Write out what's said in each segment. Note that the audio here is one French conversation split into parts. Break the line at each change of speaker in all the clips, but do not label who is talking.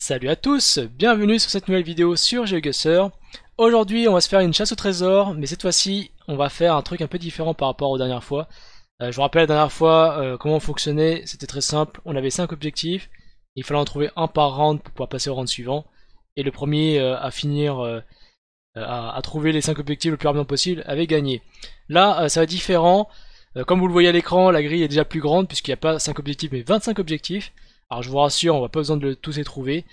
Salut à tous, bienvenue sur cette nouvelle vidéo sur GeoGuessr. Aujourd'hui on va se faire une chasse au trésor, mais cette fois-ci on va faire un truc un peu différent par rapport aux dernières fois. Euh, je vous rappelle la dernière fois euh, comment on fonctionnait, c'était très simple, on avait 5 objectifs, il fallait en trouver un par round pour pouvoir passer au round suivant, et le premier euh, à finir, à, à, trouver les 5 objectifs le plus rapidement possible avait gagné. Là ça va être différent, comme vous le voyez à l'écran la grille est déjà plus grande puisqu'il n'y a pas 5 objectifs mais 25 objectifs, alors je vous rassure, on n'a pas besoin de tous les trouver.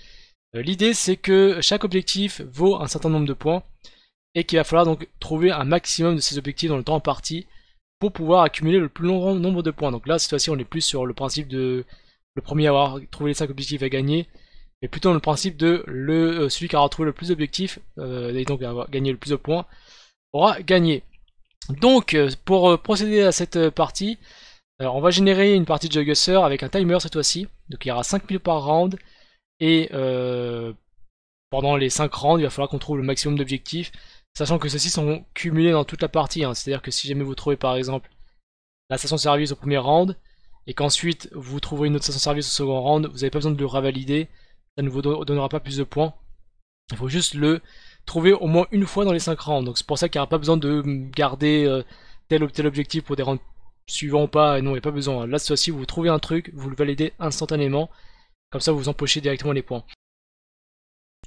Euh, l'idée c'est que chaque objectif vaut un certain nombre de points et qu'il va falloir donc trouver un maximum de ces objectifs dans le temps partie pour pouvoir accumuler le plus long nombre de points. Donc là cette fois-ci on est plus sur le principe de le premier à avoir trouvé les 5 objectifs à gagner mais plutôt le principe de le, euh, celui qui aura trouvé le plus d'objectifs euh, et donc avoir gagné le plus de points aura gagné. Donc pour procéder à cette partie, alors on va générer une partie de Jugusser avec un timer cette fois-ci. Donc il y aura 5000 par round. Et euh, pendant les 5 rounds, il va falloir qu'on trouve le maximum d'objectifs. Sachant que ceux-ci sont cumulés dans toute la partie. Hein. C'est-à-dire que si jamais vous trouvez par exemple la station service au premier round, et qu'ensuite vous trouverez une autre station service au second round, vous n'avez pas besoin de le ravalider. Ça ne vous donnera pas plus de points. Il faut juste le trouver au moins une fois dans les 5 rounds. Donc c'est pour ça qu'il n'y aura pas besoin de garder euh, tel ou tel objectif pour des rounds suivant ou pas, non, il n'y a pas besoin. Là, cette fois-ci, vous trouvez un truc, vous le validez instantanément, comme ça vous empochez directement les points.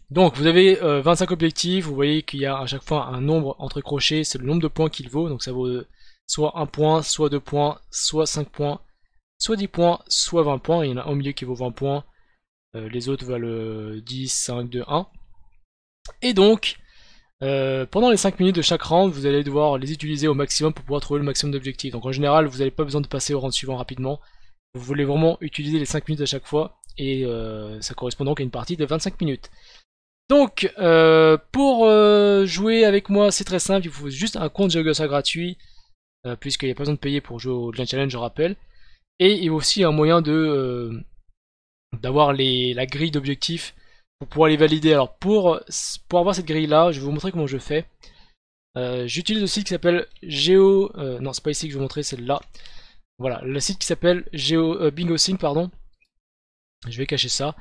Donc vous avez 25 euh, objectifs, vous voyez qu'il y a à chaque fois un nombre entre crochets, c'est le nombre de points qu'il vaut, donc ça vaut euh, soit 1 point, soit 2 points, soit 5 points, soit 10 points, soit 20 points, il y en a un au milieu qui vaut 20 points, euh, les autres valent 10, 5, 2, 1. Et donc, euh, pendant les 5 minutes de chaque round, vous allez devoir les utiliser au maximum pour pouvoir trouver le maximum d'objectifs. Donc en général, vous n'avez pas besoin de passer au round suivant rapidement. Vous voulez vraiment utiliser les 5 minutes à chaque fois et euh, ça correspond donc à une partie de 25 minutes. Donc euh, pour jouer avec moi, c'est très simple, il vous faut juste un compte Jugosa gratuit puisqu'il n'y a pas besoin de payer pour jouer au Grand Challenge, je rappelle. Et il y a aussi un moyen de d'avoir la grille d'objectifs pour pouvoir les valider. Alors pour, avoir cette grille là, je vais vous montrer comment je fais. Euh, j'utilise le site qui s'appelle Geo... Euh, non, c'est pas ici que je vous montrer, c'est là. Voilà, le site qui s'appelle Geo euh, Bingo Sync, pardon. Je vais cacher ça.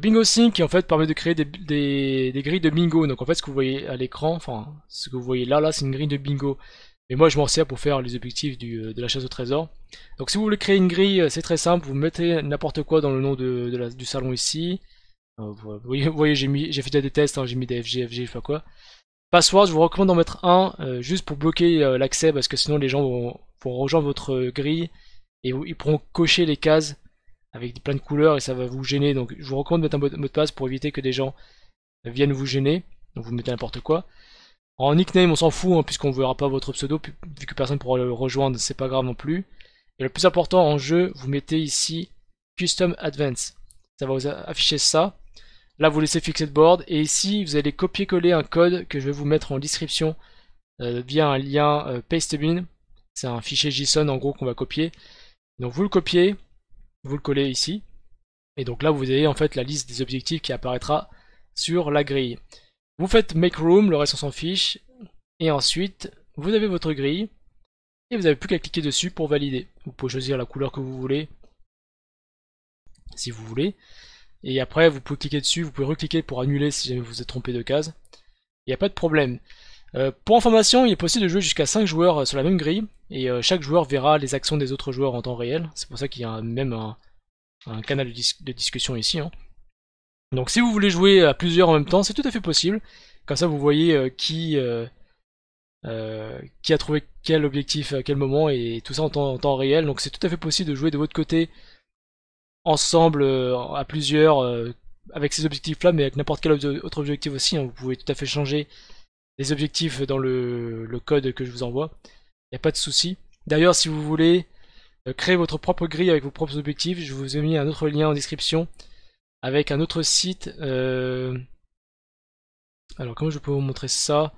Bingo Sync qui en fait permet de créer des, des, grilles de bingo. Donc en fait ce que vous voyez à l'écran, enfin ce que vous voyez là, là c'est une grille de bingo. Et moi je m'en sers pour faire les objectifs du, de la chasse au trésor. Donc si vous voulez créer une grille, c'est très simple, vous mettez n'importe quoi dans le nom de la, du salon ici. Euh, vous voyez, j'ai mis, j'ai fait déjà des tests, hein, j'ai mis des FG, FG, je sais pas quoi. Password, je vous recommande d'en mettre un euh, juste pour bloquer euh, l'accès parce que sinon les gens vont, rejoindre votre grille et ils pourront cocher les cases avec plein de couleurs et ça va vous gêner. Donc je vous recommande de mettre un mot de passe pour éviter que des gens viennent vous gêner. Donc vous mettez n'importe quoi. En nickname, on s'en fout hein, puisqu'on ne verra pas votre pseudo vu que personne pourra le rejoindre, c'est pas grave non plus. Et le plus important en jeu, vous mettez ici Custom Advance. Ça va vous afficher ça. Là, vous laissez fixer le board. Et ici, vous allez copier-coller un code que je vais vous mettre en description euh, via un lien euh, PasteBin. C'est un fichier JSON en gros qu'on va copier. Donc vous le copiez, vous le collez ici. Et donc là, vous avez en fait la liste des objectifs qui apparaîtra sur la grille. Vous faites make room, le reste on s'en fiche. Et ensuite, vous avez votre grille. Et vous n'avez plus qu'à cliquer dessus pour valider. Vous pouvez choisir la couleur que vous voulez. Si vous voulez. Et après, vous pouvez cliquer dessus, vous pouvez recliquer pour annuler si jamais vous êtes trompé de case. Il n'y a pas de problème. Euh, pour information, il est possible de jouer jusqu'à 5 joueurs euh, sur la même grille, et euh, chaque joueur verra les actions des autres joueurs en temps réel. C'est pour ça qu'il y a même un, canal de, discussion ici. Hein. Donc si vous voulez jouer à plusieurs en même temps, c'est tout à fait possible. Comme ça, vous voyez qui, a trouvé quel objectif à quel moment, et tout ça en temps réel. Donc c'est tout à fait possible de jouer de votre côté ensemble euh, à plusieurs euh, avec ces objectifs-là, mais avec n'importe quel autre objectif aussi. Hein. vous pouvez tout à fait changer les objectifs dans le, code que je vous envoie. Il n'y a pas de souci. D'ailleurs, si vous voulez euh, créer votre propre grille avec vos propres objectifs, je vous ai mis un autre lien en description avec un autre site. Alors, comment je peux vous montrer ça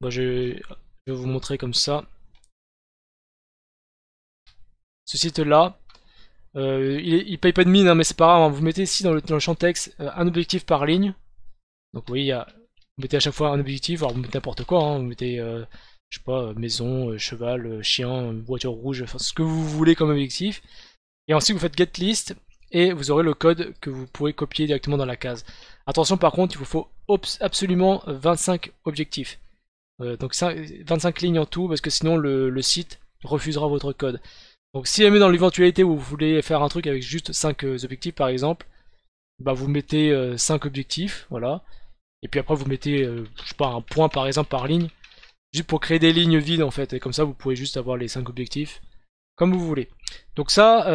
moi je... je vais vous montrer comme ça. Ce site-là, euh, il, ne paye pas de mine, hein, mais c'est pas grave. Hein. Vous mettez ici dans le, champ texte euh, un objectif par ligne. Donc vous vous mettez à chaque fois un objectif. Alors vous mettez n'importe quoi. Hein. Vous mettez, euh, je sais pas, maison, cheval, chien, voiture rouge, enfin, ce que vous voulez comme objectif. Et ensuite vous faites get list et vous aurez le code que vous pourrez copier directement dans la case. Attention par contre, il vous faut absolument 25 objectifs. donc 25 lignes en tout parce que sinon le site refusera votre code. Donc si jamais dans l'éventualité où vous voulez faire un truc avec juste 5 euh, objectifs par exemple, bah vous mettez 5 euh, objectifs, voilà. Et puis après vous mettez euh, je sais pas, un point par exemple par ligne, juste pour créer des lignes vides en fait. Et comme ça vous pouvez juste avoir les 5 objectifs comme vous voulez. Donc ça,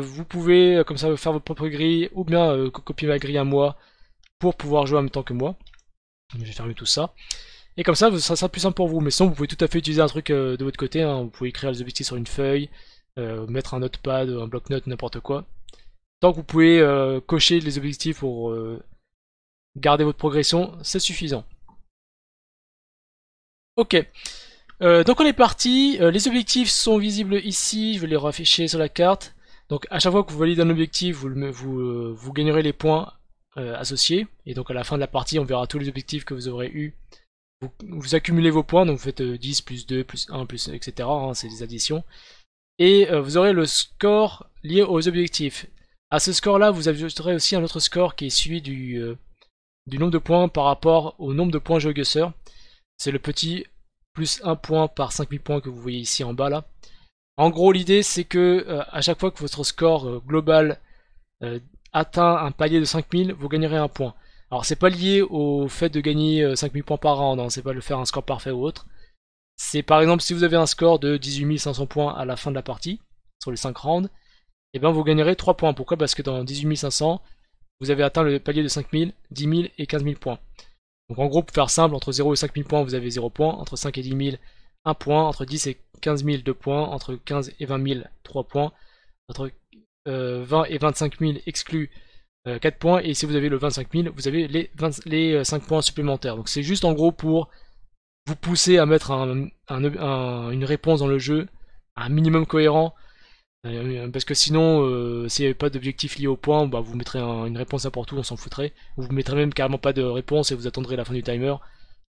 vous pouvez comme ça faire votre propre grille ou bien copier ma grille à moi pour pouvoir jouer en même temps que moi. Je vais tout ça. Et comme ça, ça sera plus simple pour vous. Mais sinon, vous pouvez tout à fait utiliser un truc de votre côté. Hein. Vous pouvez écrire les objectifs sur une feuille. Euh, mettre un notepad, un bloc note n'importe quoi. Tant que vous pouvez euh, cocher les objectifs pour euh, garder votre progression, c'est suffisant. Ok, donc on est parti, les objectifs sont visibles ici, je vais les rafficher sur la carte. Donc à chaque fois que vous validez un objectif, vous, vous, gagnerez les points associés. Et donc à la fin de la partie, on verra tous les objectifs que vous aurez eu vous, accumulez vos points, donc vous faites 10 plus 2 plus 1 plus etc. Hein, c'est des additions et euh, vous aurez le score lié aux objectifs. À ce score-là, vous ajouterez aussi un autre score qui est suivi euh, du, nombre de points par rapport au nombre de points joués C'est le petit plus 1 point par 5000 points que vous voyez ici en bas là. En gros, l'idée c'est que euh, à chaque fois que votre score global atteint un palier de 5000, vous gagnerez un point. Alors c'est pas lié au fait de gagner 5000 points par an, non, c'est pas de faire un score parfait ou autre c'est par exemple si vous avez un score de 18 500 points à la fin de la partie, sur les 5 rounds, et eh bien vous gagnerez 3 points. Pourquoi Parce que dans 18 500, vous avez atteint le palier de 5000, 10 000 et 15 000 points. Donc en gros, pour faire simple, entre 0 et 5 000 points, vous avez 0 points, entre 5 et 10 000, 1 point, entre 10 et 15 000, 2 points, entre 15 euh, et 20 000, 3 points, entre 20 et 25 000 exclus, 4 euh, points, et si vous avez le 25 000, vous avez les, les 5 euh, points supplémentaires. Donc c'est juste en gros pour vous poussez à mettre un, une réponse dans le jeu, un minimum cohérent, euh, parce que sinon, euh, s'il n'y avait pas d'objectif lié au point, bah, vous mettrez une réponse n'importe où, on s'en foutrait. Vous mettrez même carrément pas de réponse et vous attendrez la fin du timer.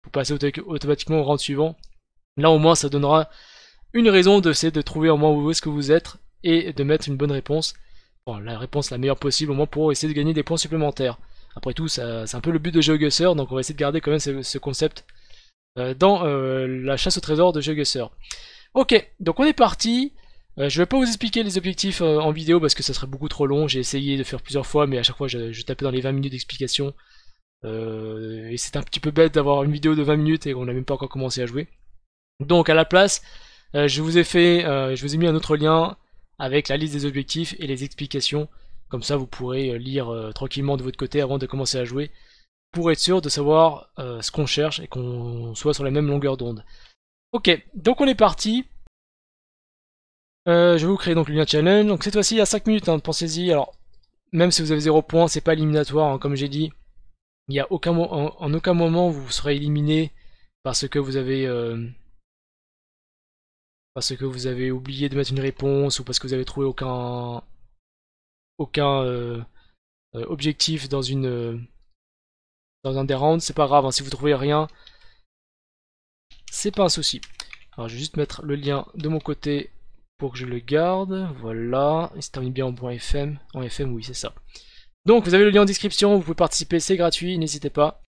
Vous passez automatiquement au round suivant. Là au moins ça donnera une raison d'essayer de trouver au moins où est-ce que vous êtes et de mettre une bonne réponse. Bon, la réponse la meilleure possible au moins pour essayer de gagner des points supplémentaires. Après tout, c'est un peu le but de GeoGuessr, donc on va essayer de garder quand même ce concept euh, dans euh, la chasse au trésor de GeoGuessr. Ok, donc on est parti. Euh, je ne vais pas vous expliquer les objectifs en vidéo parce que ça serait beaucoup trop long. J'ai essayé de faire plusieurs fois, mais à chaque fois je, tapais dans les 20 minutes d'explication. et c'est un petit peu bête d'avoir une vidéo de 20 minutes et on n'a même pas encore commencé à jouer. Donc à la place, je vous ai fait, je vous ai mis un autre lien avec la liste des objectifs et les explications. Comme ça, vous pourrez lire tranquillement de votre côté avant de commencer à jouer pour être sûr de savoir euh, ce qu'on cherche et qu'on soit sur la même longueur d'onde. Ok, donc on est parti. Euh, je vais vous créer donc le lien challenge. Donc cette fois-ci il y a 5 minutes, hein, pensez-y. Alors, même si vous avez 0 points, c'est pas éliminatoire, hein, comme j'ai dit. Il n'y a aucun en, en, aucun moment vous serez éliminé parce que vous avez euh, parce que vous avez oublié de mettre une réponse ou parce que vous avez trouvé aucun aucun objectif dans une dans un des rounds, c'est pas grave, hein, si vous trouvez rien, c'est pas un souci. Alors je vais juste mettre le lien de mon côté pour que je le garde, voilà, il se termine bien en FM, en FM oui c'est ça. Donc vous avez le lien en description, vous pouvez participer, c'est gratuit, n'hésitez pas.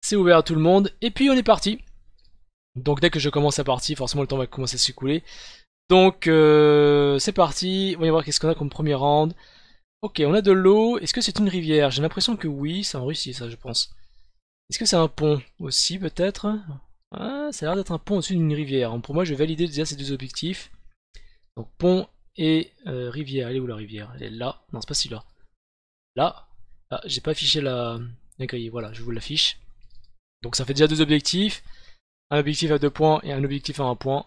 C'est ouvert à tout le monde, et puis on est parti. Donc dès que je commence à partir, forcément le temps va commencer à s'écouler. Donc euh, c'est parti, on va voir qu'est-ce qu'on a comme premier round. Ok, on a de l'eau. Est-ce que c'est une rivière J'ai l'impression que oui, c'est en Russie ça je pense. Est-ce que c'est un pont aussi peut-être ah, Ça a l'air d'être un pont au-dessus d'une rivière. pour moi je vais valider déjà ces deux objectifs. Donc pont et euh, rivière. Elle est où la rivière Elle est là. Non, c'est pas si là. Là. Ah, j'ai pas affiché la, grille. Voilà, je vous l'affiche. Donc ça fait déjà deux objectifs. Un objectif à deux points et un objectif à un point.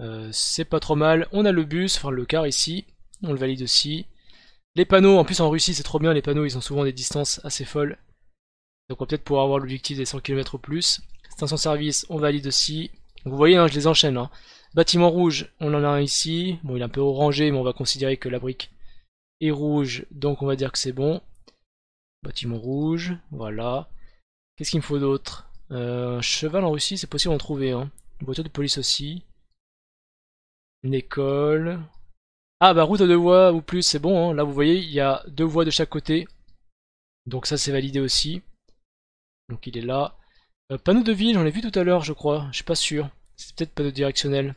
Euh, c'est pas trop mal. On a le bus, enfin le car ici. On le valide aussi. Les panneaux, en plus en Russie c'est trop bien, les panneaux ils ont souvent des distances assez folles. Donc on va peut-être pouvoir avoir l'objectif des 100 km ou plus. Station service, on valide aussi. vous voyez, hein, je les enchaîne. Hein. Bâtiment rouge, on en a un ici. Bon, il est un peu orangé, mais on va considérer que la brique est rouge, donc on va dire que c'est bon. Bâtiment rouge, voilà. Qu'est-ce qu'il me faut d'autre Un euh, cheval en Russie, c'est possible d'en trouver. Une hein. voiture de police aussi. Une école. Ah bah route à deux voies ou plus c'est bon, hein. là vous voyez il y a deux voies de chaque côté. Donc ça c'est validé aussi. Donc il est là. Euh, panneau de ville, j'en ai vu tout à l'heure je crois, je suis pas sûr. C'est peut-être panneau directionnel.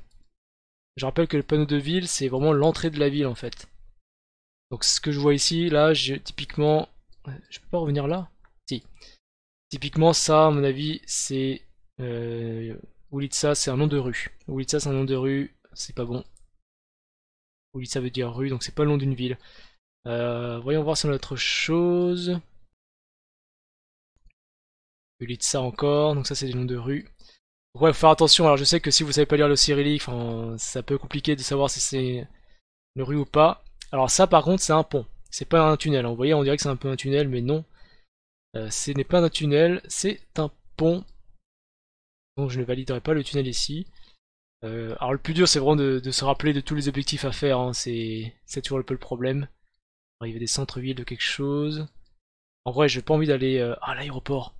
Je rappelle que le panneau de ville c'est vraiment l'entrée de la ville en fait. Donc ce que je vois ici, là j'ai typiquement... Je peux pas revenir là Si. Typiquement ça à mon avis c'est... Euh... c'est un nom de rue. ça c'est un nom de rue, c'est pas bon. Oui, ça veut dire rue, donc c'est pas le nom d'une ville. Euh, voyons voir si on a autre chose. ça encore, donc ça c'est des noms de rue. Ouais, faut faire attention, alors je sais que si vous savez pas lire le cyrillique, ça peut compliqué de savoir si c'est une rue ou pas. Alors ça par contre c'est un pont, c'est pas un tunnel. Hein. Vous voyez, on dirait que c'est un peu un tunnel, mais non. Euh, ce n'est pas un tunnel, c'est un pont. Donc je ne validerai pas le tunnel ici. Euh, alors le plus dur c'est vraiment de, se rappeler de tous les objectifs à faire, hein. c'est toujours un peu le problème. Arriver des centres-villes de quelque chose. En vrai j'ai pas envie d'aller euh, à l'aéroport.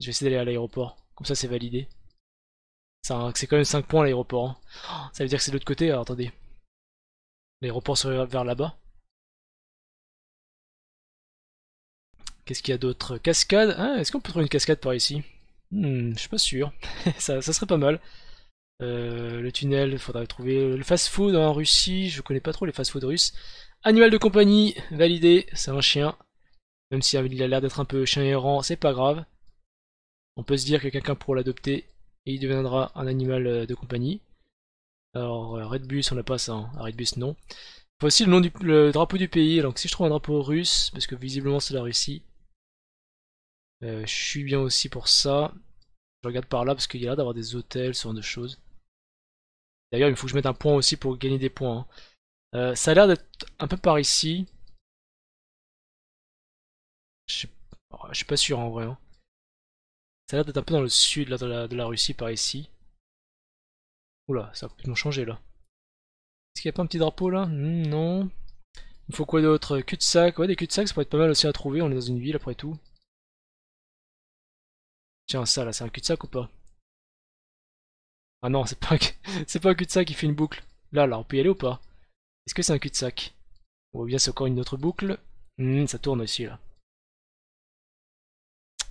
Je vais essayer d'aller à l'aéroport, comme ça c'est validé. C'est quand même 5 points l'aéroport. Hein. Oh, ça veut dire que c'est de l'autre côté, alors attendez. L'aéroport serait vers là-bas. Qu'est-ce qu'il y a d'autre Cascade hein, Est-ce qu'on peut trouver une cascade par ici Hmm, je suis pas sûr. ça, serait pas mal. Euh, le tunnel, faudrait trouver le fast-food en Russie. Je connais pas trop les fast-food russes. Animal de compagnie, validé. C'est un chien. Même s'il a l'air d'être un peu chien errant, c'est pas grave. On peut se dire que quelqu'un pourra l'adopter et il deviendra un animal de compagnie. Alors, euh, Redbus, on n'a pas ça. Hein. Ah, Redbus, non. Voici le nom du le drapeau du pays. Donc, si je trouve un drapeau russe, parce que visiblement c'est la Russie, euh, je suis bien aussi pour ça. Je regarde par là parce qu'il y a l'air d'avoir des hôtels, ce genre de choses. D'ailleurs, il me faut que je mette un point aussi pour gagner des points. Hein. Euh, ça a l'air d'être un peu par ici.
Je suis pas sûr en vrai. Hein.
Ça a l'air d'être un peu dans le sud de, la, Russie par ici. Oula, ça a complètement changé là. Est-ce qu'il n'y a pas un petit drapeau là hmm, Non. Il faut quoi d'autre Cul-de-sac. Ouais, des cul-de-sac, ça pourrait être pas mal aussi à trouver. On est dans une ville après tout. Tiens, ça là, c'est un cul-de-sac ou pas Ah non, c'est pas, un... pas un cul-de-sac qui fait une boucle. Là, là, on peut y aller ou pas Est-ce que c'est un cul-de-sac Ou bien c'est encore une autre boucle Hum, Ça tourne aussi là.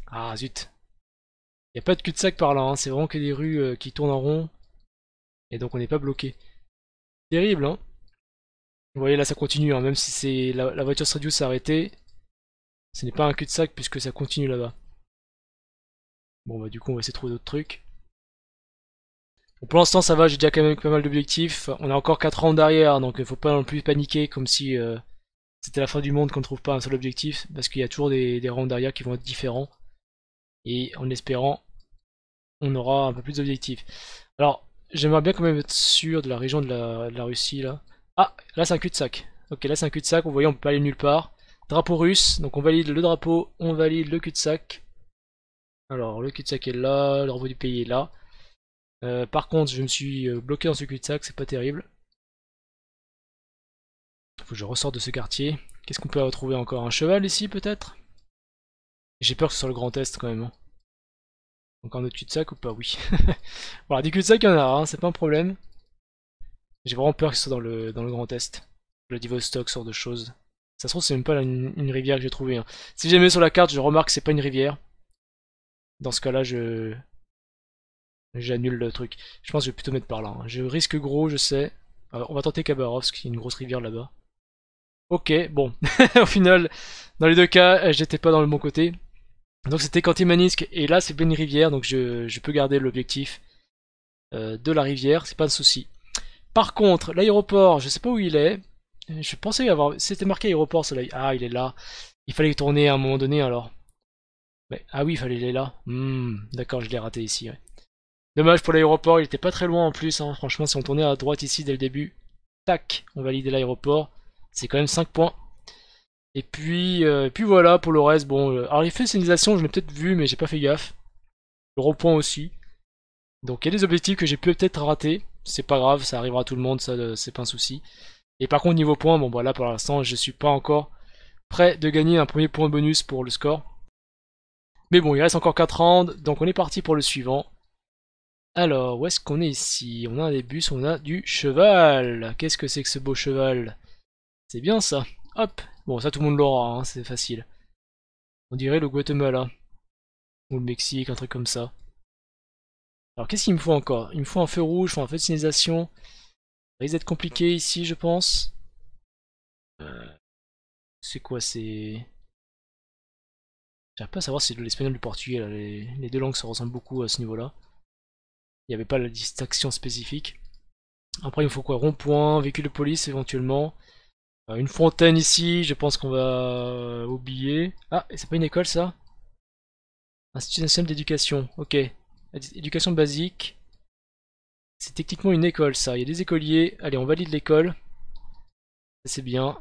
Ah zut Il a pas de cul-de-sac par là, hein. c'est vraiment que des rues euh, qui tournent en rond. Et donc on n'est pas bloqué. Terrible, hein Vous voyez là, ça continue, hein. même si c'est la, voiture Stradius s'est arrêtée. Ce n'est pas un cul-de-sac puisque ça continue là-bas. Bon bah du coup on va essayer de trouver d'autres trucs. Bon, pour l'instant ça va, j'ai déjà quand même pas mal d'objectifs. On a encore 4 rangs derrière, donc il euh, faut pas non plus paniquer comme si euh, c'était la fin du monde qu'on ne trouve pas un seul objectif, parce qu'il y a toujours des, rangs derrière qui vont être différents. Et en espérant, on aura un peu plus d'objectifs. Alors, j'aimerais bien quand même être sûr de la région de la, Russie là. Ah, là c'est un cul-de-sac. Ok, là c'est un cul-de-sac, vous voyez on peut pas aller nulle part. Drapeau russe, donc on valide le drapeau, on valide le cul-de-sac. Alors, le cul-de-sac est là, le du pays est là. Euh, par contre, je me suis euh, bloqué dans ce cul-de-sac, c'est pas terrible. Faut que je ressorte de ce quartier. Qu'est-ce qu'on peut retrouver encore Un cheval ici, peut-être J'ai peur que ce soit le Grand Est, quand même. Encore hein. un autre cul-de-sac ou pas Oui. voilà, des cul-de-sac, il y en a, hein, c'est pas un problème. J'ai vraiment peur que ce soit dans le, dans le Grand Est. Le Divostok, sort de choses. Ça se trouve, c'est même pas une, rivière que j'ai trouvée. Hein. Si Si mis sur la carte, je remarque que c'est pas une rivière. Dans ce cas-là, je j'annule le truc. Je pense que je vais plutôt mettre par là. Hein. Je risque gros, je sais. Alors, on va tenter Kabarovsk, il y a une grosse rivière là-bas. Ok, bon. Au final, dans les deux cas, euh, j'étais pas dans le bon côté. Donc c'était Quantimanisque et là c'est bien une rivière, donc je, peux garder l'objectif euh, de la rivière, c'est pas un souci. Par contre, l'aéroport, je sais pas où il est. Je pensais avoir... C'était marqué aéroport, celle-là. Ah, il est là. Il fallait y tourner à un moment donné alors ah oui, il fallait aller là. Hmm, d'accord, je l'ai raté ici. Dommage pour l'aéroport, il était pas très loin en plus. Hein. Franchement, si on tournait à droite ici dès le début, tac, on validait l'aéroport. C'est quand même 5 points. Et puis, euh, puis voilà, pour le reste, bon. Euh, alors, les de signalisation, je l'ai peut-être vu, mais j'ai pas fait gaffe. Le repoint aussi. Donc, il y a des objectifs que j'ai pu peut-être rater. C'est pas grave, ça arrivera à tout le monde, ça, euh, c'est pas un souci. Et par contre, niveau points, bon, voilà, bah, pour l'instant, je suis pas encore prêt de gagner un premier point bonus pour le score. Mais bon, il reste encore 4 rounds, donc on est parti pour le suivant. Alors, où est-ce qu'on est ici On a des bus, on a du cheval. Qu'est-ce que c'est que ce beau cheval C'est bien ça. Hop Bon, ça tout le monde l'aura, hein, c'est facile. On dirait le Guatemala. Ou le Mexique, un truc comme ça. Alors, qu'est-ce qu'il me faut encore Il me faut un feu rouge, il faut un feu de signalisation. Ça risque d'être compliqué ici, je pense. Euh, c'est quoi C'est... J'arrive pas savoir si l'espagnol ou du portugais, les, les, deux langues se ressemblent beaucoup à ce niveau-là. Il n'y avait pas la distinction spécifique. Après, il me faut quoi Rond-point, véhicule de police éventuellement. Euh, une fontaine ici, je pense qu'on va euh, oublier. Ah, c'est pas une école ça Institut national d'éducation, ok. Éducation basique. C'est techniquement une école ça. Il y a des écoliers. Allez, on valide l'école. C'est bien.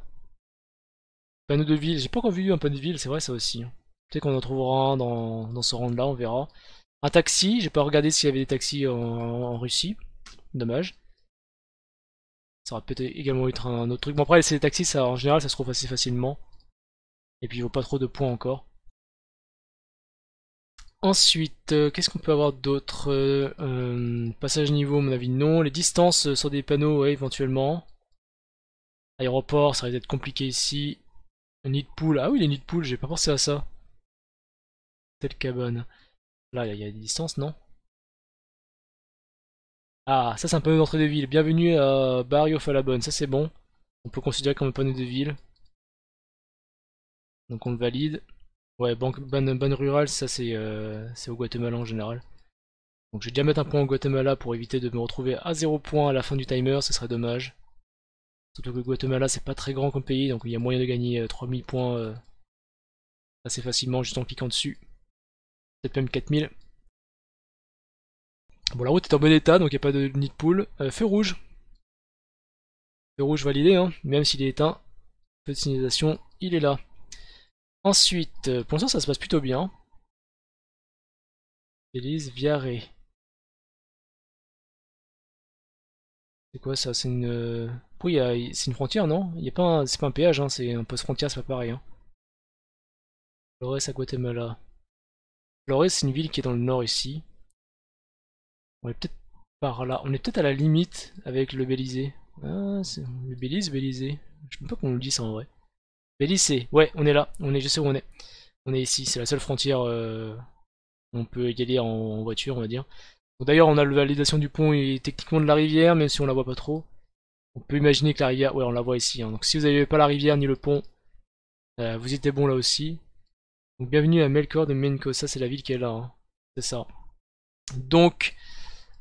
Panneau de ville, j'ai pas encore vu un panneau de ville, c'est vrai ça aussi. Hein. Peut-être qu'on en trouvera un dans, ce round là, on verra. Un taxi, j'ai pas regardé s'il y avait des taxis en, Russie. Dommage. Ça aurait peut-être également être un autre truc. Bon après c'est des taxis, ça, en général ça se trouve assez facilement. Et puis il vaut pas trop de points encore. Ensuite, euh, qu'est-ce qu'on peut avoir d'autre euh, euh, Passage niveau, à mon avis, non. Les distances sur des panneaux, ouais, éventuellement. Aéroport, ça risque d'être compliqué ici. Nid de ah oui, les nid de poule, j'ai pas pensé à ça cabane. Là, il y, a des distances, non Ah, ça c'est un panneau d'entrée de ville. Bienvenue à Barrio Falabon, ça c'est bon. On peut considérer comme un panneau de ville. Donc on le valide. Ouais, banque, banne, rurale, ça euh, c'est au Guatemala en général. Donc je vais déjà mettre un point au Guatemala pour éviter de me retrouver à 0 points à la fin du timer, ce serait dommage. Surtout que Guatemala c'est pas très grand comme pays, donc il y a moyen de gagner 3000 euh, points euh, assez facilement juste en cliquant dessus peut-être même 4000. Bon, la route est en bon état, donc il n'y a pas de nid de poule. Euh, feu rouge. Feu rouge validé, hein, même s'il est éteint. feu de signalisation, il est là. Ensuite, euh, pour l'instant, ça se passe plutôt bien. Élise Viare. C'est quoi ça C'est une. Euh, oui, c'est une frontière, non Il y a pas C'est pas un péage, hein, c'est un poste frontière, c'est pas pareil. Hein. Le reste à Guatemala. Florence c'est une ville qui est dans le nord ici. On est peut-être par là. On est peut-être à la limite avec le Bélisé. Ah, c'est le Bélise, Bélisé. Je ne sais pas qu'on le dise en vrai. Bélisé, ouais, on est là. On est, je sais où on est. On est ici, c'est la seule frontière. Euh... on peut y aller en, voiture, on va dire. D'ailleurs, on a la validation du pont et techniquement de la rivière, même si on la voit pas trop. On peut imaginer que la rivière, ouais, on la voit ici. Hein. Donc si vous n'avez pas la rivière ni le pont, euh, vous étiez bon là aussi. Donc bienvenue à Melkor de Menko, ça c'est la ville qui est là, hein. c'est ça. Donc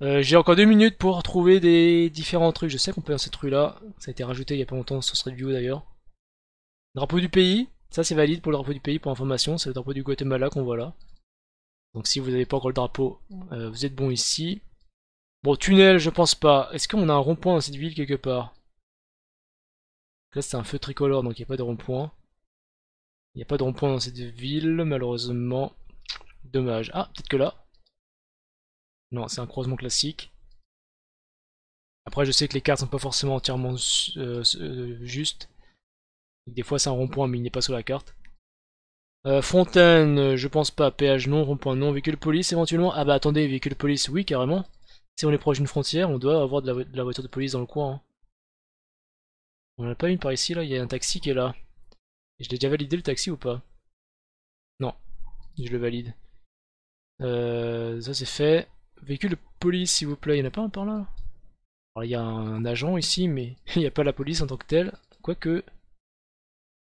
euh, j'ai encore deux minutes pour trouver des différents trucs, je sais qu'on peut dans cette rue là, ça a été rajouté il y a pas longtemps sur Street View d'ailleurs. Drapeau du pays, ça c'est valide pour le drapeau du pays pour information, c'est le drapeau du Guatemala qu'on voit là. Donc si vous n'avez pas encore le drapeau, euh, vous êtes bon ici. Bon, tunnel, je pense pas. Est-ce qu'on a un rond-point dans cette ville quelque part Là c'est un feu tricolore donc il n'y a pas de rond-point. Il n'y a pas de rond-point dans cette ville, malheureusement. Dommage. Ah, peut-être que là. Non, c'est un croisement classique. Après, je sais que les cartes sont pas forcément entièrement euh, euh, justes. Des fois, c'est un rond-point, mais il n'est pas sur la carte. Euh, fontaine, je pense pas. Péage non, rond-point non. Véhicule police éventuellement. Ah bah attendez, véhicule police, oui, carrément. Si on est proche d'une frontière, on doit avoir de la, voiture de police dans le coin. Hein. On n'a pas une par ici, là. Il y a un taxi qui est là. Je l'ai déjà validé le taxi ou pas Non, je le valide. Euh, ça c'est fait. Véhicule de police s'il vous plaît, il n'y en a pas un par là Alors il y a un agent ici, mais il n'y a pas la police en tant que telle. Quoique...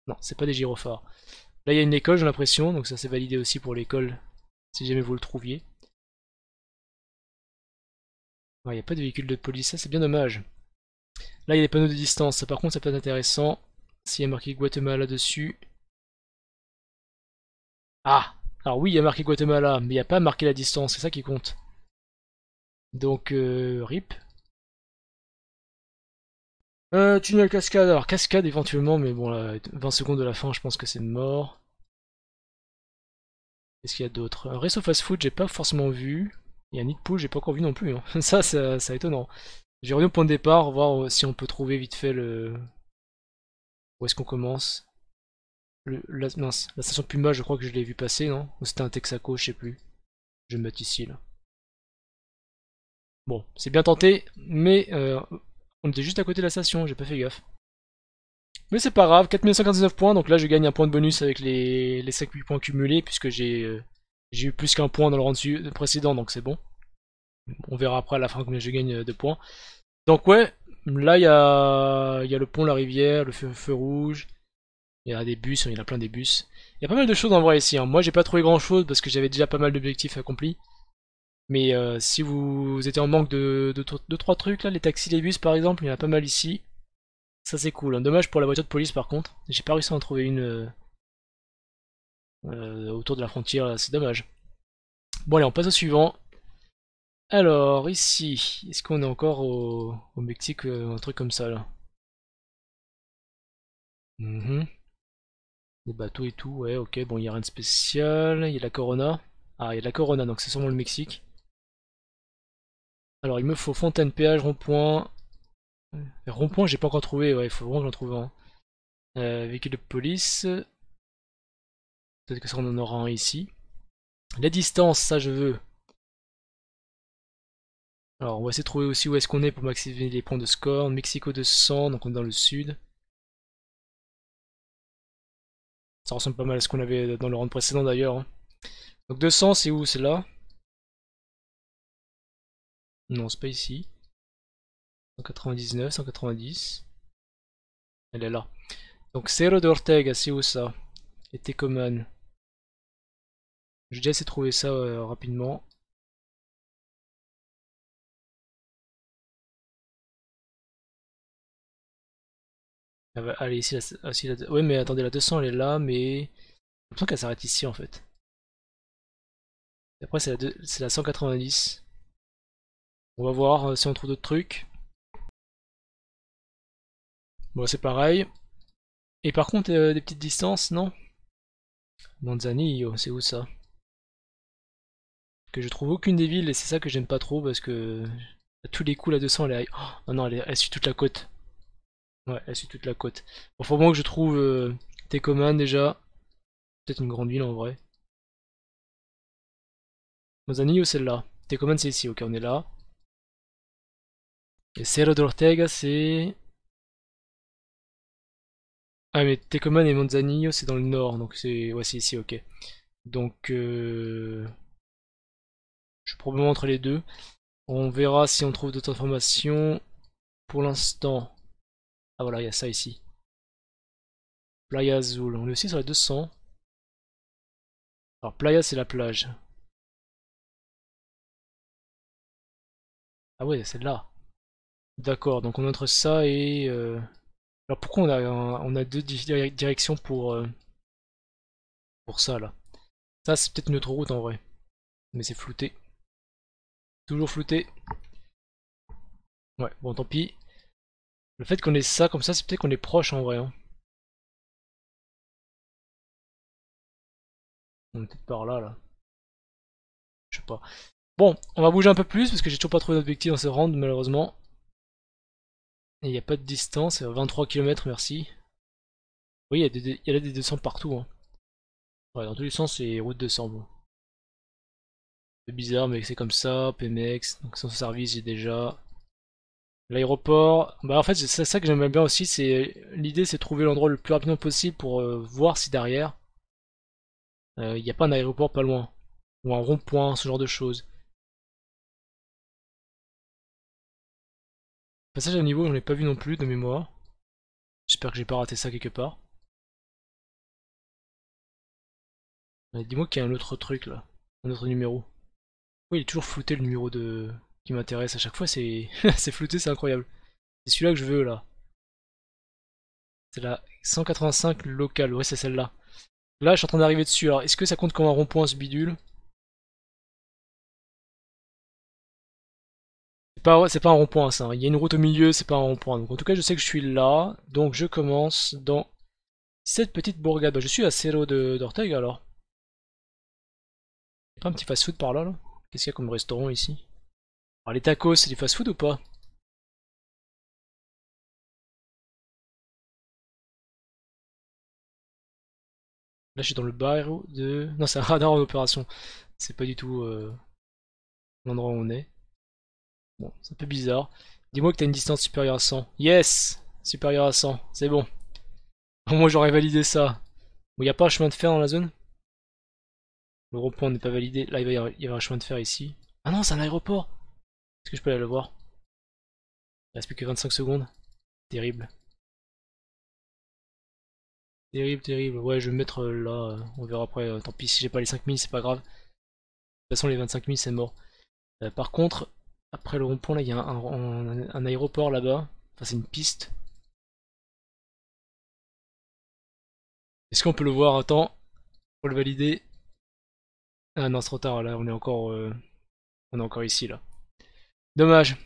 Non, c'est pas des gyrophares. Là il y a une école j'ai l'impression, donc ça c'est validé aussi pour l'école, si jamais vous le trouviez. Il n'y a pas de véhicule de police, ça c'est bien dommage. Là il y a des panneaux de distance, ça par contre ça peut être intéressant. S'il y a marqué Guatemala dessus. Ah Alors oui, il y a marqué Guatemala, mais il n'y a pas marqué la distance, c'est ça qui compte. Donc, euh, RIP. Euh, tunnel cascade, alors cascade éventuellement, mais bon, là, 20 secondes de la fin, je pense que c'est mort. est ce qu'il y a d'autres Un resto fast-food, j'ai pas forcément vu. Et un a de j'ai pas encore vu non plus. Hein. ça, c'est étonnant. J'ai revu au point de départ, voir euh, si on peut trouver vite fait le, où est-ce qu'on commence la, station Puma, je crois que je l'ai vu passer, non Ou c'était un Texaco, je sais plus. Je vais me mettre ici, là. Bon, c'est bien tenté, mais euh, on était juste à côté de la station, j'ai pas fait gaffe. Mais c'est pas grave, quarante-neuf points, donc là je gagne un point de bonus avec les, les 5-8 points cumulés, puisque euh, j'ai eu plus qu'un point dans le rendu précédent, donc c'est bon. On verra après à la fin combien je gagne euh, deux points. Donc ouais, Là, il y a, le pont, la rivière, le feu, rouge. Il y a des bus, il y en a plein des bus. Il y a pas mal de choses en voir ici. Hein. Moi, j'ai pas trouvé grand chose parce que j'avais déjà pas mal d'objectifs accomplis. Mais euh, si vous, étiez en manque de 2-3 trucs, là, les taxis, les bus par exemple, il y en a pas mal ici. Ça, c'est cool. Hein. Dommage pour la voiture de police par contre. J'ai pas réussi à en trouver une euh, euh, autour de la frontière, c'est dommage. Bon, allez, on passe au suivant. Alors, ici, est-ce qu'on est encore au, Mexique, euh, un truc comme ça, là mhm. Les bateaux et tout, ouais, ok, bon, il n'y a rien de spécial, il y a la Corona. Ah, il y a la Corona, donc c'est sûrement le Mexique. Alors, il me faut fontaine, péage, rond-point. Euh, rond-point, j'ai pas encore trouvé, ouais, il faut vraiment que j'en trouve un. Euh, véhicule de police. Peut-être que ça, on en aura un ici. La distance, ça, je veux.
Alors on va essayer de trouver aussi où est-ce qu'on est pour maximiser les points de
score. Mexico 200, donc on est dans le sud. Ça ressemble pas mal à ce qu'on avait dans le round précédent d'ailleurs. Hein. Donc 200 c'est où C'est là
Non c'est pas ici. 199,
190. Elle est là. Donc Cerro Ortega c'est où ça Et Tecoman. J'ai déjà essayer de trouver ça euh, rapidement.
Ah bah, allez, ici, la, ah, mais attendez, la 200, elle est là, mais... J'ai l'impression qu'elle s'arrête ici, en fait. après, c'est la, la 190. On va voir euh, si on trouve d'autres trucs. Bon, c'est pareil. Et par contre, euh, des petites distances,
non Manzanillo, oh, c'est où ça Que je trouve aucune des villes, et c'est ça que j'aime pas trop, parce que... À tous les coups, la 200, elle est... Oh non, elle, est... elle suit toute la côte. Ouais, elle suit toute la côte. Bon, faut que je trouve euh, Tecoman,
déjà. Peut-être une grande ville en vrai. Mozani c'est celle-là Tecoman, c'est ici, ok, on est là. Et Cerro de Ortega
c'est... Ah mais Tecoman et Manzanillo c'est dans le nord, donc c'est... Ouais c'est ici, ok. Donc... Euh, je suis probablement entre les deux. On verra si on trouve d'autres informations. Pour l'instant, ah, voilà, il y a ça ici. Playa Azul, on est
aussi sur les 200. Alors Playa c'est la plage. Ah ouais, c'est là. D'accord, donc on
entre ça et... Euh, alors pourquoi on a, on a deux directions pour, euh, pour ça là Ça c'est peut-être une autre route en vrai. Mais c'est flouté.
Toujours flouté. Ouais, bon tant pis. Le fait qu'on ait ça comme ça, c'est peut-être qu'on est proche en vrai. Hein. On est peut-être par là, là. Je sais pas.
Bon, on va bouger un peu plus parce que j'ai toujours pas trouvé d'objectif dans ce round malheureusement. il n'y a pas de distance, 23 km, merci. Oui, il y, a des, y a partout. Hein. Ouais, dans tous les sens, c'est route 200. Bon. C'est bizarre, mais c'est comme ça. PMX, donc sans service, j'ai déjà. L'aéroport, bah en fait c'est ça que j'aimais bien aussi, c'est l'idée c'est de trouver l'endroit le plus rapidement possible pour euh, voir si derrière euh, il n'y a pas un aéroport pas loin, ou un rond-point, ce genre de
choses. Passage à niveau, j'en ai pas vu non plus de mémoire. J'espère que j'ai pas raté ça quelque part.
Euh, dis-moi qu'il y a un autre truc là, un autre numéro. Oui, il est toujours flouté le numéro de, qui m'intéresse à chaque fois, c'est flouté, c'est incroyable. C'est celui-là que je veux là. C'est la 185 locale, ouais c'est celle-là. Là je suis en train d'arriver dessus, alors est-ce que ça compte comme un rond-point ce bidule C'est pas, un rond-point ça, hein. il y a une route au milieu, c'est pas un rond-point. Donc en tout cas je sais que je suis là, donc je commence dans cette petite bourgade. Bah, je suis à Cerro d'Ortega alors. a Pas un petit fast-food par là là Qu'est-ce qu'il y a comme restaurant ici alors les tacos, c'est du fast-food ou pas Là, je suis dans le barreau de... Non, c'est un radar en opération. C'est pas du tout euh, l'endroit où on est. Bon, c'est un peu bizarre. Dis-moi que t'as une distance supérieure à 100. Yes Supérieure à 100. C'est bon. Moi, j'aurais validé ça. Il n'y a pas un chemin de fer dans la zone Le rond n'est pas validé. Là, il y a un chemin de fer ici.
Ah non, c'est un aéroport
est-ce que je peux aller le voir Il reste plus que 25
secondes. Terrible. Terrible, terrible. Ouais, je
vais me mettre euh, là. On verra après. Euh, tant pis, si j'ai pas les 5000, c'est pas grave. De toute façon, les 25 000, c'est mort. Euh, par contre, après le rond-point, là, il y a un, un, aéroport là-bas.
Enfin, c'est une piste. Est-ce qu'on peut
le voir Attends, Pour le valider. Ah non, c'est trop tard, là, on est encore... On est encore ici, là. Dommage.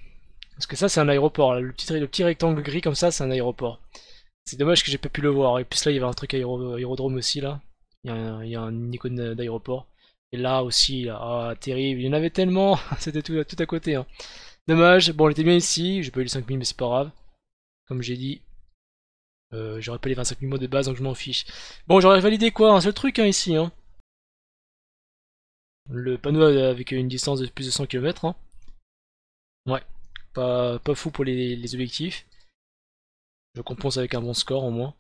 Parce que ça, c'est un aéroport. Le, petit, rectangle gris comme ça, c'est un aéroport. C'est dommage que j'ai pas pu le voir. Et puis là, il y avait un truc aérodrome aussi, là. Il y a, une icône d'aéroport. Et là aussi, là, ah, terrible. Il y en avait tellement. C'était tout, à côté. Hein. Dommage. Bon, on était bien ici. J'ai pas eu les 5000, mais c'est pas grave. Comme j'ai dit. Euh, j'aurais pas les 25000 000 mots de base, donc je m'en fiche. Bon, j'aurais validé quoi Un seul truc, hein, ici. Hein. Le panneau avec une distance de plus de 100 km. Ouais, pas, pas fou pour les, objectifs. Je compense avec un bon score au moins.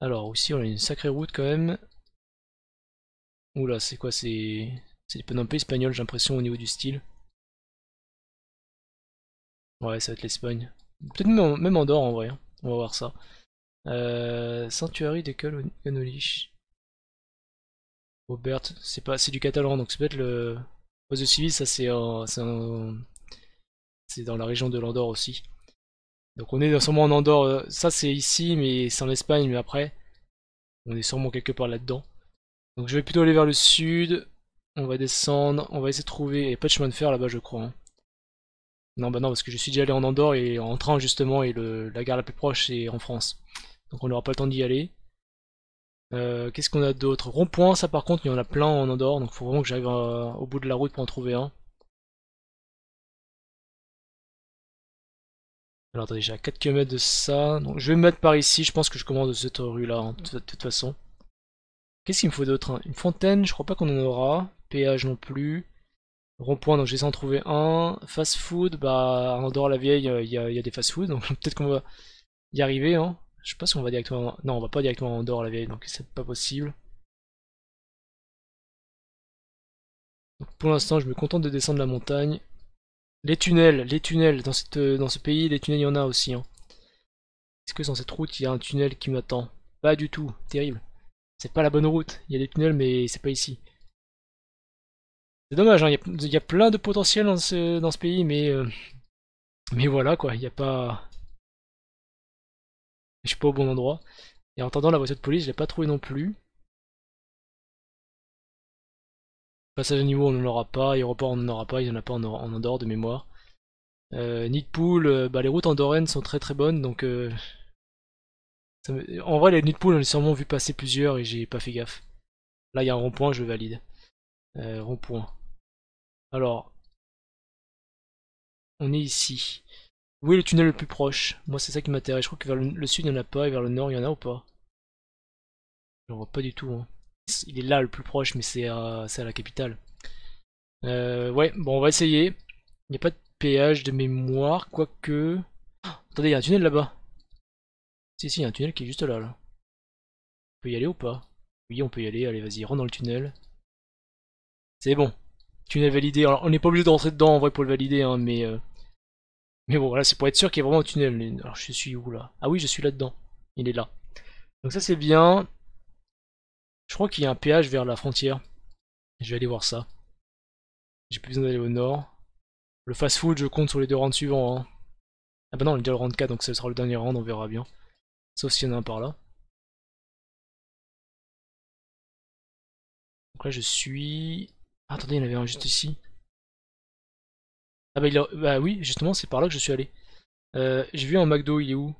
Alors, aussi on a une sacrée route quand même. Oula, c'est quoi C'est un peu espagnol, j'ai l'impression, au niveau du style. Ouais, ça va être l'Espagne. Peut-être même, même Andorre en vrai, hein. on va voir ça. Euh, Sanctuary de Canolich. Robert, c'est pas, c'est du catalan, donc c'est peut-être le Pose de civil, ça c'est un, c'est dans la région de l'Andorre aussi. Donc on est sûrement en Andorre, euh, ça c'est ici, mais c'est en Espagne, mais après, on est sûrement quelque part là-dedans. Donc je vais plutôt aller vers le sud, on va descendre, on va essayer de trouver, il n'y a pas de chemin de fer là-bas je crois. Hein. Non bah non, parce que je suis déjà allé en Andorre et en train justement, et la gare la plus proche c'est en France. Donc on n'aura pas le temps d'y aller. Euh, qu'est-ce qu'on a d'autre Rond-point, ça par contre, il y en a plein en Andorre, donc il faut vraiment que j'arrive euh, au bout de la route pour en trouver
un. Alors déjà
4 km de ça. Donc je vais me mettre par ici. Je pense que je commande hein, de cette rue là de toute façon. Qu'est-ce qu'il me faut d'autre hein Une fontaine, je crois pas qu'on en aura. Péage non plus. Rond-point, donc j'essaie d'en trouver un. Fast-food, bah en dehors la vieille, euh, il y, a, des fast-food. Donc peut-être qu'on va y arriver. Hein. Je sais pas si on va directement... Non, on va pas directement en dehors la vieille, donc c'est pas
possible. Donc pour l'instant, je me contente
de descendre la montagne. Les tunnels, les tunnels, dans, cette, euh, dans ce pays, les tunnels, il y en a aussi. Hein. Est-ce que dans cette route, il y a un tunnel qui m'attend Pas du tout, terrible. C'est pas la bonne route. Il y a des tunnels, mais c'est pas ici. C'est dommage, hein, il, y a, plein de potentiel dans ce, dans ce pays, mais... Euh, mais voilà, quoi, il n'y a pas... Je suis pas au bon endroit. Et en attendant, la voiture de police, je l'ai pas trouvée non plus. Passage à niveau, on n'en aura pas. Aéroport, on n'en aura pas. Il n'y en a pas en, en Andorre de mémoire. Euh, euh, bah, les routes andorraines sont très très bonnes. Donc, euh, En vrai, les Nidpool de les a sûrement vu passer plusieurs et j'ai pas fait gaffe. Là, il y a un rond-point, je valide. Euh, rond-point.
Alors, on est ici. Où est le tunnel le plus proche
Moi, c'est ça qui m'intéresse. Je crois que vers le, sud, il n'y en a pas et vers le nord, il y en a ou pas J'en vois pas du tout. Hein il est là le plus proche, mais c'est à, la capitale. Euh, ouais, bon, on va essayer. Il n'y a pas de péage de mémoire, quoique... Ah, attendez, il y a un tunnel là-bas. Si, si, il y a un tunnel qui est juste là, là. On peut y aller ou pas Oui, on peut y aller. Allez, vas-y, rentre dans le tunnel. C'est bon. Tunnel validé. Alors, on n'est pas obligé de rentrer dedans en vrai pour le valider, hein, mais... Euh, mais bon, voilà, c'est pour être sûr qu'il y a vraiment un tunnel. Alors, je suis où, là Ah oui, je suis là-dedans. Il est là. Donc ça, c'est bien. Je crois qu'il y a un péage vers la frontière. Je vais aller voir ça. J'ai plus besoin d'aller au nord. Le fast-food, je compte sur les deux rangs suivants. Hein. Ah bah non, il est déjà le round 4, donc ce sera le dernier round, on verra bien. Sauf s'il y en a un par là.
Donc là, je suis... Ah, attendez, il y en avait un juste ici. Ah bah, bah oui, justement, c'est par là que je suis allé. Euh, j'ai vu un McDo, il est où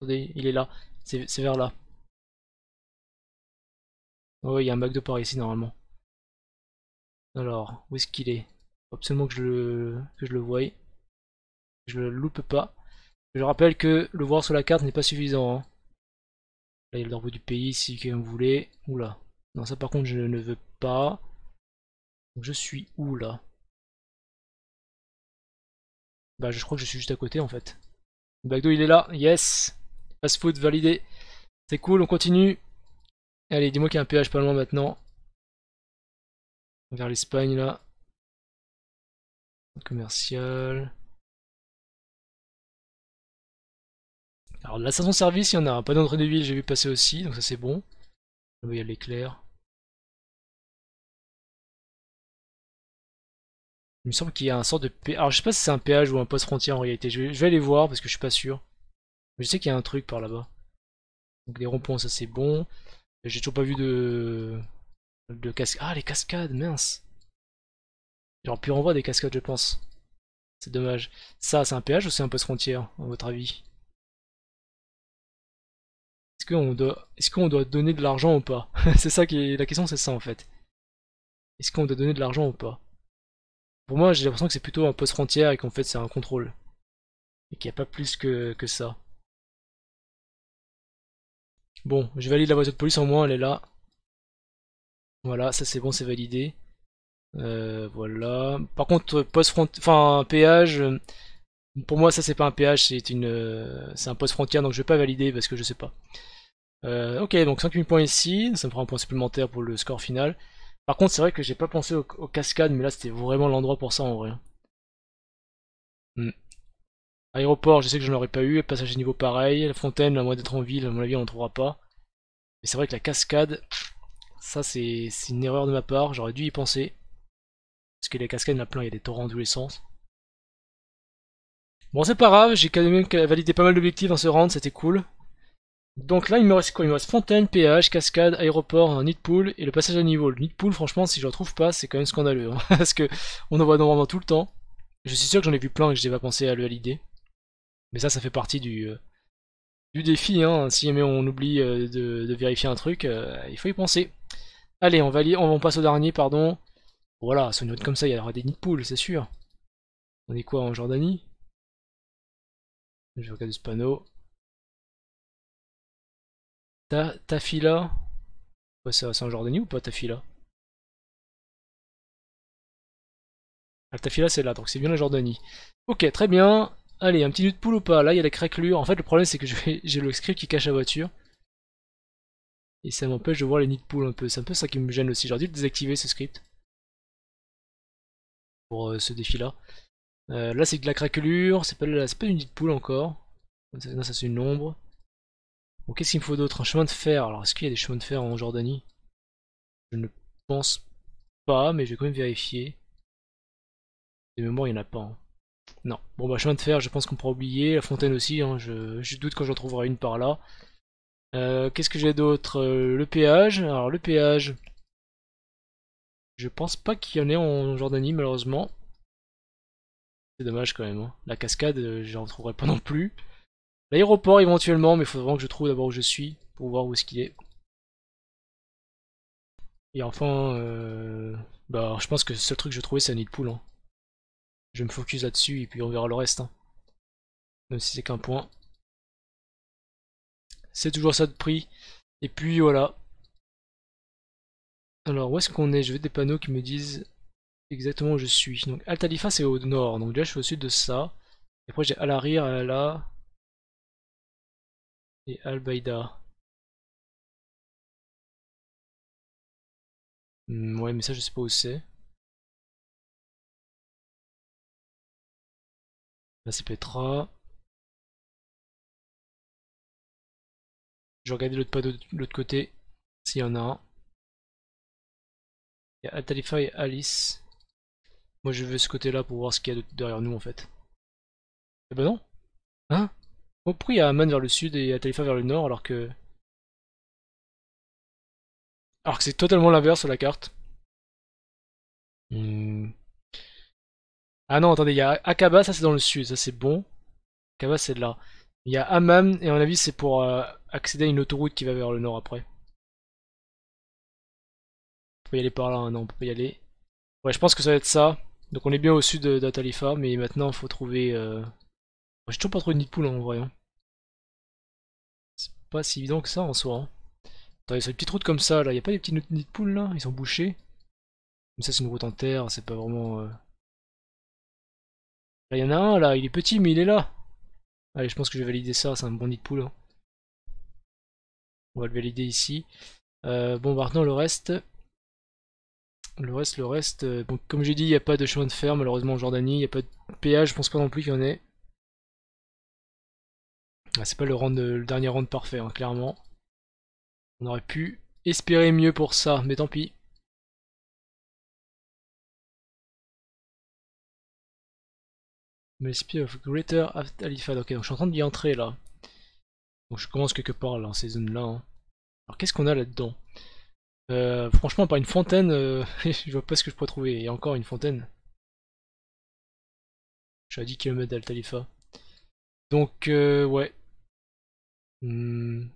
Attendez, il est là. C'est vers là. Ouais, il y a un McDo par ici normalement. Alors, où est-ce qu'il est,
Absolument que je le, que je le voie. Je le loupe pas. Je rappelle que le voir sur la carte n'est pas suffisant. Hein. Là, il y a le drapeau du pays si vous voulez. Oula. Non, ça par contre, je ne veux pas. je suis où là
Bah, je crois que je suis juste à côté en fait. Le McDo,
il est là. Yes Fast food validé. C'est cool, on continue. Allez, dis-moi qu'il y a un péage pas loin maintenant. Vers l'Espagne, là.
Commercial. Alors, la station service, il y en a Pas d'entrée de ville, j'ai vu passer aussi, donc ça c'est bon. Là, il y a l'éclair.
Il me semble qu'il y a un sort de péage. Alors, je sais pas si c'est un péage ou un poste frontière en réalité. Je vais, aller voir parce que je suis pas sûr. Mais je sais qu'il y a un truc par là-bas. Donc, les ronds-points, ça c'est bon. J'ai toujours pas vu de... de cascades. Ah, les cascades, mince J'aurais pu renvoyer des cascades, je pense. C'est dommage. Ça, c'est un péage ou c'est un poste frontière, à votre avis Est-ce qu'on doit... donner de l'argent ou pas C'est ça qui est... La question, c'est ça, en fait. Est-ce qu'on doit donner de l'argent ou pas Pour moi, j'ai l'impression que c'est plutôt un poste frontière et qu'en fait, c'est un contrôle. Et qu'il n'y a pas plus que, que ça. Bon, je valide la voiture de police, en moins elle est là. Voilà, ça c'est bon, c'est validé. Euh, voilà. Par contre, euh, poste front... enfin, péage, euh, pour moi ça c'est pas un péage, c'est une, c'est un poste frontière, donc je vais pas valider parce que je sais pas. ok, donc 5000 points ici, ça me fera un point supplémentaire pour le score final. Par contre, c'est vrai que j'ai pas pensé aux, cascades, mais là c'était vraiment l'endroit pour ça en vrai. Hmm. Aéroport, je sais que je n'en aurais pas eu. Passage à niveau pareil. La fontaine, à moins d'être en ville, à mon avis, on ne trouvera pas. Mais c'est vrai que la cascade, ça c'est une erreur de ma part. J'aurais dû y penser. Parce que les cascades, il y a plein, il y a des torrents dans tous les sens. Bon, c'est pas grave, j'ai quand même validé pas mal d'objectifs dans ce round, c'était cool. Donc là, il me reste quoi Il me reste fontaine, péage, cascade, aéroport, un nid de et le passage à niveau. Le nid de franchement, si je le trouve pas, c'est quand même scandaleux. Hein. parce que en voit normalement tout le temps. Je suis sûr que j'en ai vu plein et que je n'ai pas pensé à le valider. Mais ça, ça fait partie du, euh, du défi. Hein. Si jamais on oublie euh, de, vérifier un truc, euh, il faut y penser. Allez, on va on, passe au dernier, pardon. Voilà, sur une note comme ça, il y aura des nids de poules, c'est sûr. On est quoi en Jordanie Je regarde ce
panneau. Ta, tafila
C'est en Jordanie ou pas Tafila ah, tafila c'est là, donc c'est bien la Jordanie. Ok, très bien. Allez, un petit nid de poule ou pas Là, il y a la craquelure. En fait, le problème, c'est que j'ai le script qui cache la voiture. Et ça m'empêche de voir les nids de poule un peu. C'est un peu ça qui me gêne aussi. J'aurais dû le désactiver, ce script. Pour euh, ce défi-là. Euh, là, c'est de la craquelure. C'est pas, pas une nid de poule encore. Non, ça, c'est une ombre. Bon, qu'est-ce qu'il me faut d'autre Un chemin de fer. Alors, est-ce qu'il y a des chemins de fer en Jordanie Je ne pense pas, mais je vais quand même vérifier. De mémoire, il n'y en a pas. Hein. Non. Bon bah chemin de fer, je pense qu'on pourra oublier. La fontaine aussi, hein, je, doute quand j'en trouverai une par là. Euh, qu'est-ce que j'ai d'autre euh, Le péage. Alors le péage. Je pense pas qu'il y en ait en Jordanie malheureusement. C'est dommage quand même. Hein. La cascade, euh, j'en trouverai pas non plus. L'aéroport éventuellement, mais il faut vraiment que je trouve d'abord où je suis pour voir où est-ce qu'il est. Et enfin, bah, je pense que le seul truc que je trouvais c'est un nid de poule. Hein je me focus là-dessus et puis on verra le reste. Hein. Même si c'est qu'un point. C'est toujours ça de prix. Et puis voilà. Alors où est-ce qu'on est, Je veux des panneaux qui me disent exactement où je suis. Donc Altalifa c'est au nord, donc déjà je suis au sud de ça. Et après j'ai Al-Arir, Al-Ala
et al hmm, ouais mais ça je sais pas où c'est. c'est 3 Je vais regarder l'autre côté, s'il y en a un. Il y a Atalifa et Alice. Moi je
veux ce côté-là pour voir ce qu'il y a derrière nous en fait. Eh ben non Hein Au Pourquoi il y a Aman vers le sud et Atalifa vers le nord alors que... Alors que c'est totalement l'inverse sur la carte. Hmm. Ah non, attendez, il y a Akaba, ça c'est dans le sud, ça c'est bon. Akaba c'est là. Il y a Amam et à mon avis c'est pour euh, accéder à une autoroute qui va vers le nord après. On peut y aller par là, hein, non, on peut y aller. Ouais, je pense que ça va être ça. Donc on est bien au sud d'Atalifa, mais maintenant il faut trouver... Euh... J'ai toujours pas trouvé de nid poule en vrai. Hein. C'est pas si évident que ça en soi. Hein. Attendez, sur une petite route comme ça, là, n'y a pas des petits nids de poule là Ils sont bouchés. Mais ça c'est une route en terre, c'est pas vraiment... Euh, il y en a un là, il est petit mais il est là. Allez, je pense que je vais valider ça, c'est un bon nid de poule. Hein. On va le valider ici. Euh, bon, maintenant le reste. Le reste, le reste. Euh, comme j'ai dit, il n'y a pas de chemin de fer malheureusement en Jordanie. Il n'y a pas de péage, je pense pas non plus qu'il y en ait. Ah, c'est pas euh, le, dernier round parfait, hein, clairement. On aurait pu espérer
mieux pour ça, mais tant pis.
Mespie of Greater Talifa, Ok, donc je suis en train d'y entrer là. Donc je commence quelque part là, ces zones là. Hein. Alors qu'est-ce qu'on a là-dedans euh, Franchement, par une fontaine, euh, je vois pas ce que je pourrais trouver. Et encore une fontaine. Je suis à 10 km dal Donc, euh, ouais.
Hmm.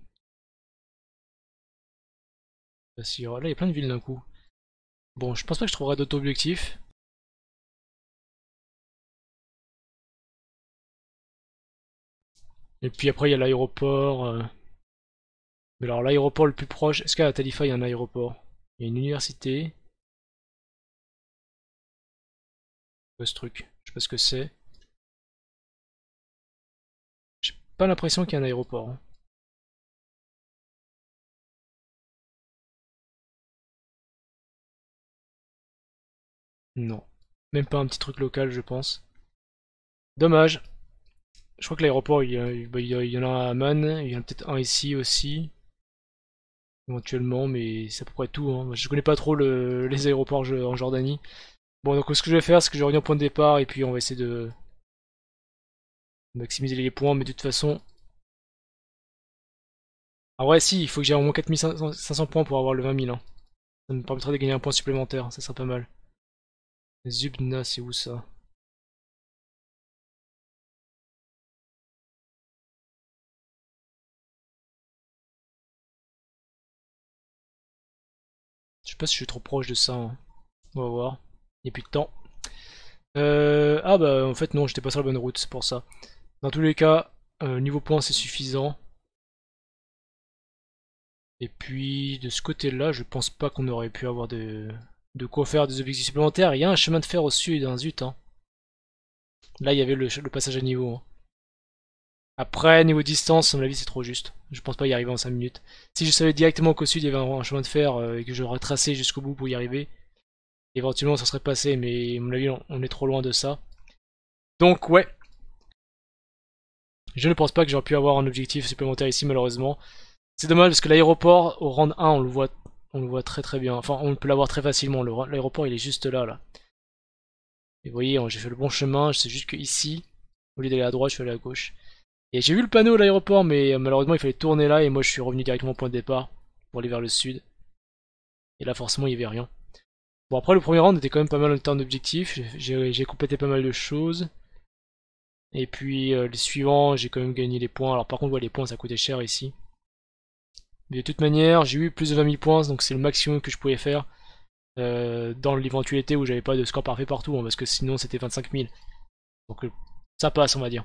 Là, il y a plein de villes d'un coup. Bon, je pense pas que je trouverai d'autres objectifs. Et puis après, il y a l'aéroport. Euh. Mais alors, l'aéroport le plus proche, est-ce qu'à Talifa, il y a un aéroport Il y a une université. ce truc Je sais pas ce que c'est. J'ai pas l'impression qu'il y a un aéroport. Hein. Non. Même pas un
petit truc local, je pense. Dommage. Je crois que l'aéroport, il, y bah, en a un à Amman, il y en a peut-être un ici aussi, éventuellement, mais c'est à peu près tout. Hein. Je connais pas trop les aéroports en Jordanie. Bon, donc ce que je vais faire, c'est que je reviens au point de départ et puis on va essayer de maximiser les points, mais de toute façon... Ah ouais, si, il faut que j'ai au moins 4500 points pour avoir le 20 000. Hein. Ça me permettra de gagner un point supplémentaire, ça sera pas mal. Zubna, c'est où ça pas si je suis trop proche de ça. Hein. On va voir. Il n'y a plus de temps. Euh, ah bah en fait non, j'étais pas sur la bonne route, c'est pour ça. Dans tous les cas, euh, niveau point c'est suffisant. Et puis de ce côté-là, je pense pas qu'on aurait pu avoir de... quoi faire des objectifs supplémentaires. Il y a un chemin de fer au sud, hein, zut. Hein. Là, il y avait le, passage à niveau. Hein. Après, niveau distance, à mon avis, c'est trop juste. Je pense pas y arriver en 5 minutes. Si je savais directement qu'au sud, il y avait un chemin de fer euh, et que je tracé jusqu'au bout pour y arriver, éventuellement, ça serait passé, mais à mon avis, on est trop loin de ça. Donc, ouais. Je ne pense pas que j'aurais pu avoir un objectif supplémentaire ici, malheureusement. C'est dommage parce que l'aéroport, au rang 1, on le voit on le voit très très bien. Enfin, on peut l'avoir très facilement. L'aéroport, il est juste là, là. Et vous voyez, hein, j'ai fait le bon chemin. sais juste que au lieu d'aller à droite, je suis allé à gauche. Et j'ai vu le panneau à l'aéroport, mais euh, malheureusement il fallait tourner là, et moi je suis revenu directement au point de départ pour aller vers le sud. Et là forcément il n'y avait rien. Bon après le premier round était quand même pas mal en termes d'objectifs, j'ai complété pas mal de choses. Et puis euh, les suivants, j'ai quand même gagné les points. Alors par contre, ouais, les points, ça coûtait cher ici. Mais de toute manière, j'ai eu plus de 20 000 points, donc c'est le maximum que je pouvais faire euh, dans l'éventualité où j'avais pas de score parfait partout, hein, parce que sinon c'était 25 000. Donc ça passe, on va dire.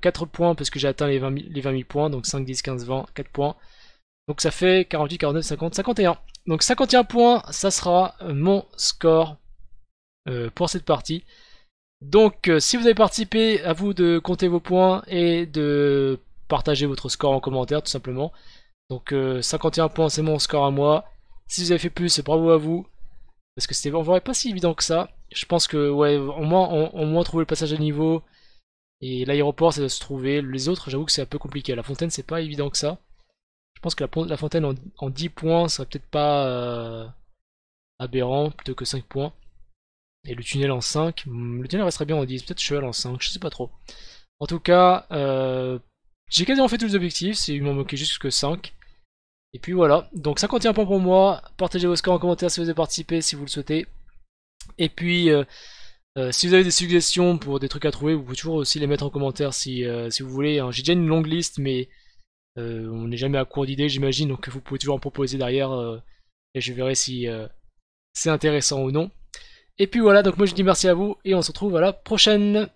4 euh, points parce que j'ai atteint les 20, 000, les 20 000 points, donc 5, 10, 15, 20, 4 points. Donc ça fait 48, 49, 50, 51. Donc 51 points, ça sera euh, mon score euh, pour cette partie. Donc si vous avez participé, à vous de compter vos points et de partager votre score en commentaire tout simplement. Donc 51 points, c'est mon score à moi. Si vous avez fait plus, bravo à vous. Parce que c'était on pas si évident que ça. Je pense que, ouais, au moins, on, on moins trouvé le passage à niveau. Et l'aéroport, ça doit se trouver. Les autres, j'avoue que c'est un peu compliqué. La fontaine, c'est pas évident que ça. Je pense que la, fontaine en, 10 points serait peut-être pas euh, aberrant, plutôt que 5 points. Et le tunnel en 5. Hmm, le tunnel resterait bien en 10, peut-être cheval en 5, je sais pas trop. En tout cas, euh, j'ai quasiment fait tous les objectifs, il m'en manquait juste que 5. Et puis voilà, donc 51 points pour moi. Partagez vos scores en commentaire si vous avez participé, si vous le souhaitez. Et puis, euh, euh, si vous avez des suggestions pour des trucs à trouver, vous pouvez toujours aussi les mettre en commentaire si, euh, si vous voulez. Hein, j'ai déjà une longue liste, mais euh, on n'est jamais à court d'idées, j'imagine, donc vous pouvez toujours en proposer derrière et je verrai si c'est intéressant ou non. Et puis voilà, donc moi je dis merci à vous et
on se retrouve à la prochaine